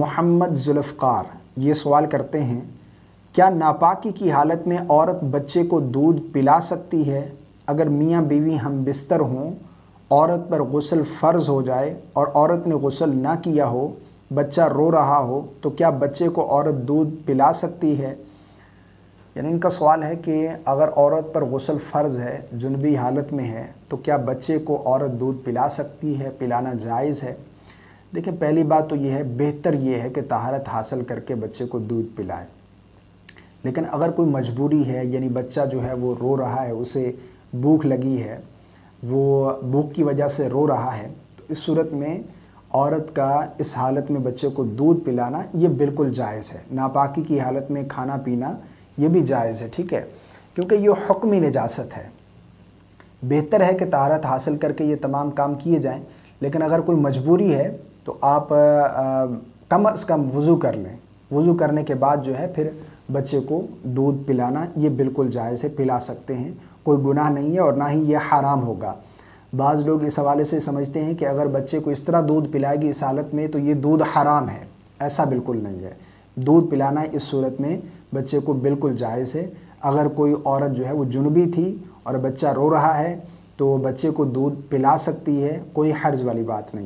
मोहम्मद जुल्फ़ार ये सवाल करते हैं क्या नापाकी की हालत में औरत बच्चे को दूध पिला सकती है अगर मियाँ बीवी हम बिस्तर हों औरत पर गसल फ़र्ज़ हो जाए और औरत ने गसल ना किया हो बच्चा रो रहा हो तो क्या बच्चे को औरत दूध पिला सकती है यानी इनका सवाल है कि अगर औरत पर गसल फ़र्ज़ है जुनबी हालत में है तो क्या बच्चे को औरत दूध पिला सकती है पिलाना जायज़ है देखिए पहली बात तो यह है बेहतर ये है कि तहारत हासिल करके बच्चे को दूध पिलाएं लेकिन अगर कोई मजबूरी है यानी बच्चा जो है वो रो रहा है उसे भूख लगी है वो भूख की वजह से रो रहा है तो इस सूरत में औरत का इस हालत में बच्चे को दूध पिलाना ये बिल्कुल जायज़ है नापाकी की हालत में खाना पीना ये भी जायज़ है ठीक है क्योंकि ये हुक्मी नजास्त है बेहतर है कि तहारत हासिल करके ये तमाम काम किए जाएँ लेकिन अगर कोई मजबूरी है तो आप आ, कम अज़ कम वज़ू कर लें वज़ू करने के बाद जो है फिर बच्चे को दूध पिलाना ये बिल्कुल जायज़ है पिला सकते हैं कोई गुनाह नहीं है और ना ही ये हराम होगा बाज़ लोग इस हवाले से समझते हैं कि अगर बच्चे को इस तरह दूध पिलाएगी इस हालत में तो ये दूध हराम है ऐसा बिल्कुल नहीं है दूध पिलाना इस सूरत में बच्चे को बिल्कुल जायज़ है अगर कोई औरत जो है वो जुनबी थी और बच्चा रो रहा है तो बच्चे को दूध पिला सकती है कोई हर्ज वाली बात नहीं